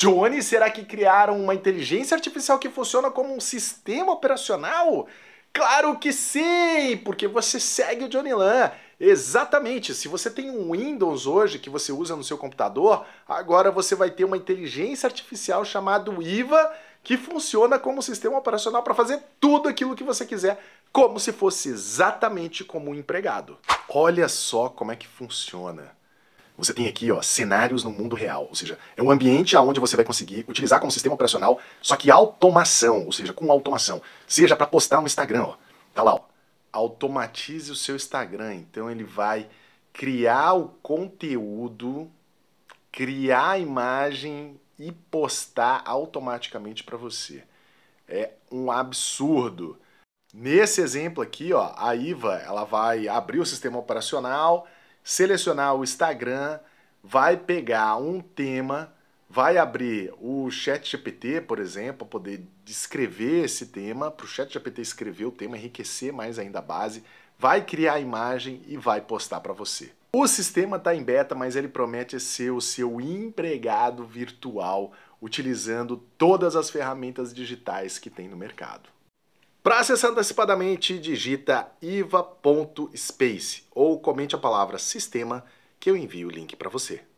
Johnny, será que criaram uma inteligência artificial que funciona como um sistema operacional? Claro que sim, porque você segue o Johnny Lan. Exatamente, se você tem um Windows hoje que você usa no seu computador, agora você vai ter uma inteligência artificial chamada IVA que funciona como sistema operacional para fazer tudo aquilo que você quiser, como se fosse exatamente como um empregado. Olha só como é que funciona. Você tem aqui, ó, cenários no mundo real, ou seja, é um ambiente onde você vai conseguir utilizar como sistema operacional, só que automação, ou seja, com automação. Seja para postar no Instagram, ó. Tá lá, ó. Automatize o seu Instagram. Então ele vai criar o conteúdo, criar a imagem e postar automaticamente para você. É um absurdo. Nesse exemplo aqui, ó, a IVA, ela vai abrir o sistema operacional, selecionar o Instagram, vai pegar um tema, vai abrir o Chat GPT, por exemplo, para poder descrever esse tema, para o Chat GPT escrever o tema, enriquecer mais ainda a base, vai criar a imagem e vai postar para você. O sistema está em beta, mas ele promete ser o seu empregado virtual, utilizando todas as ferramentas digitais que tem no mercado. Para acessar antecipadamente, digita iva.space ou comente a palavra sistema que eu envio o link para você.